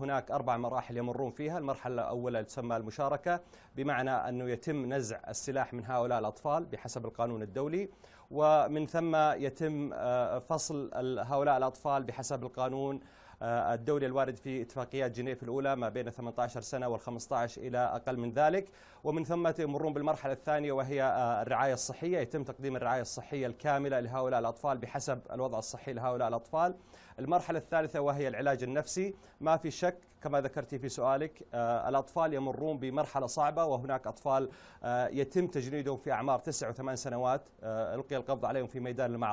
هناك أربع مراحل يمرون فيها المرحلة الأولى تسمى المشاركة بمعنى أنه يتم نزع السلاح من هؤلاء الأطفال بحسب القانون الدولي ومن ثم يتم آه، فصل هؤلاء الأطفال بحسب القانون آه، الدولي الوارد في اتفاقيات جنيف الأولى ما بين 18 سنة وال15 إلى أقل من ذلك ومن ثم يمرون بالمرحلة الثانية وهي آه، الرعاية الصحية يتم تقديم الرعاية الصحية الكاملة لهؤلاء الأطفال بحسب الوضع الصحي لهؤلاء الأطفال المرحلة الثالثة وهي العلاج النفسي ما في شك كما ذكرتي في سؤالك آه، الأطفال يمرون بمرحلة صعبة وهناك أطفال يتم تجنيدهم في أعمار 9 و8 سنوات ألقي القبض عليهم في ميدان المعركة